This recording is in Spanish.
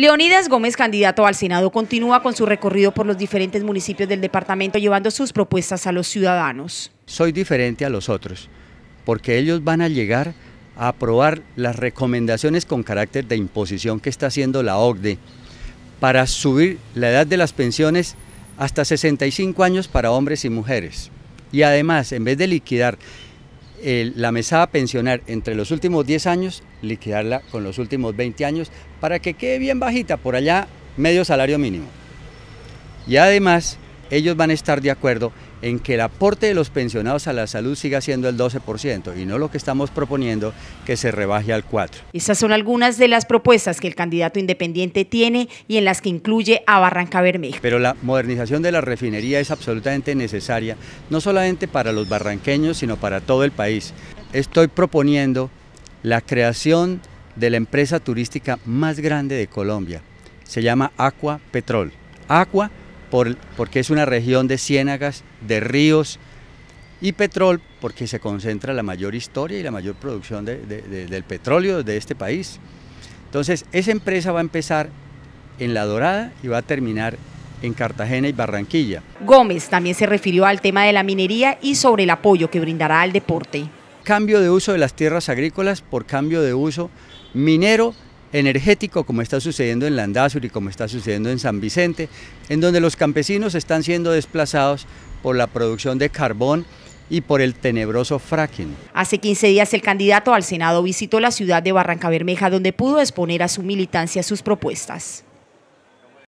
Leonidas Gómez, candidato al Senado, continúa con su recorrido por los diferentes municipios del departamento llevando sus propuestas a los ciudadanos. Soy diferente a los otros, porque ellos van a llegar a aprobar las recomendaciones con carácter de imposición que está haciendo la OCDE para subir la edad de las pensiones hasta 65 años para hombres y mujeres. Y además, en vez de liquidar la mesada pensionar entre los últimos 10 años, liquidarla con los últimos 20 años para que quede bien bajita, por allá medio salario mínimo. Y además ellos van a estar de acuerdo en que el aporte de los pensionados a la salud siga siendo el 12% y no lo que estamos proponiendo que se rebaje al 4%. Esas son algunas de las propuestas que el candidato independiente tiene y en las que incluye a Barranca Bermeja. Pero la modernización de la refinería es absolutamente necesaria, no solamente para los barranqueños, sino para todo el país. Estoy proponiendo la creación de la empresa turística más grande de Colombia. Se llama Aqua Petrol. Aqua porque es una región de ciénagas, de ríos y petróleo, porque se concentra la mayor historia y la mayor producción de, del petróleo de este país. Entonces, esa empresa va a empezar en La Dorada y va a terminar en Cartagena y Barranquilla. Gómez también se refirió al tema de la minería y sobre el apoyo que brindará al deporte. Cambio de uso de las tierras agrícolas por cambio de uso minero energético como está sucediendo en Landazur y como está sucediendo en San Vicente, en donde los campesinos están siendo desplazados por la producción de carbón y por el tenebroso fracking. Hace 15 días el candidato al Senado visitó la ciudad de Barranca Bermeja donde pudo exponer a su militancia sus propuestas.